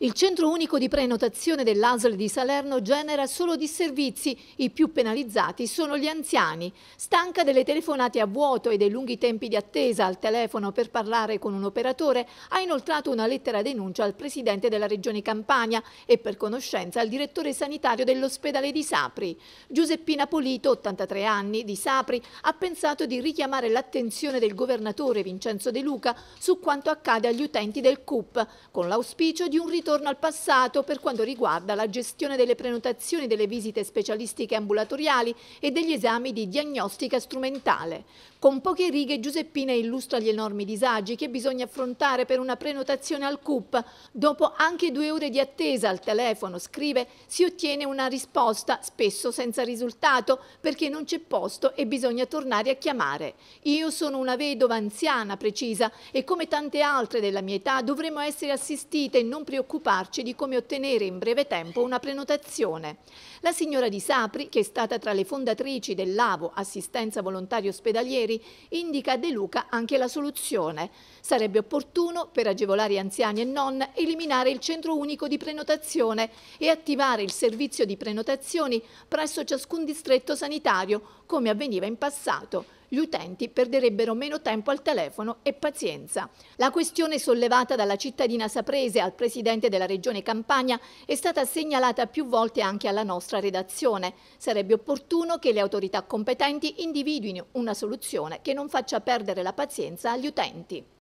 Il centro unico di prenotazione dell'ASL di Salerno genera solo disservizi, i più penalizzati sono gli anziani. Stanca delle telefonate a vuoto e dei lunghi tempi di attesa al telefono per parlare con un operatore, ha inoltrato una lettera denuncia al presidente della regione Campania e per conoscenza al direttore sanitario dell'ospedale di Sapri. Giuseppina Polito, 83 anni, di Sapri, ha pensato di richiamare l'attenzione del governatore Vincenzo De Luca su quanto accade agli utenti del CUP, con l'auspicio di un ritorno ritorno al passato per quanto riguarda la gestione delle prenotazioni delle visite specialistiche ambulatoriali e degli esami di diagnostica strumentale. Con poche righe Giuseppina illustra gli enormi disagi che bisogna affrontare per una prenotazione al CUP. Dopo anche due ore di attesa al telefono, scrive, si ottiene una risposta, spesso senza risultato, perché non c'è posto e bisogna tornare a chiamare. Io sono una vedova anziana, precisa, e come tante altre della mia età dovremmo essere assistite e non preoccupate occuparci di come ottenere in breve tempo una prenotazione. La signora Di Sapri, che è stata tra le fondatrici dell'AVO Assistenza Volontari Ospedalieri, indica a De Luca anche la soluzione. Sarebbe opportuno, per agevolare anziani e non, eliminare il centro unico di prenotazione e attivare il servizio di prenotazioni presso ciascun distretto sanitario, come avveniva in passato gli utenti perderebbero meno tempo al telefono e pazienza. La questione sollevata dalla cittadina saprese al presidente della regione Campania è stata segnalata più volte anche alla nostra redazione. Sarebbe opportuno che le autorità competenti individuino una soluzione che non faccia perdere la pazienza agli utenti.